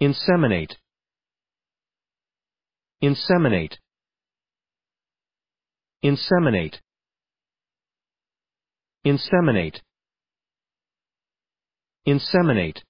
Inseminate. Inseminate. Inseminate. Inseminate. Inseminate.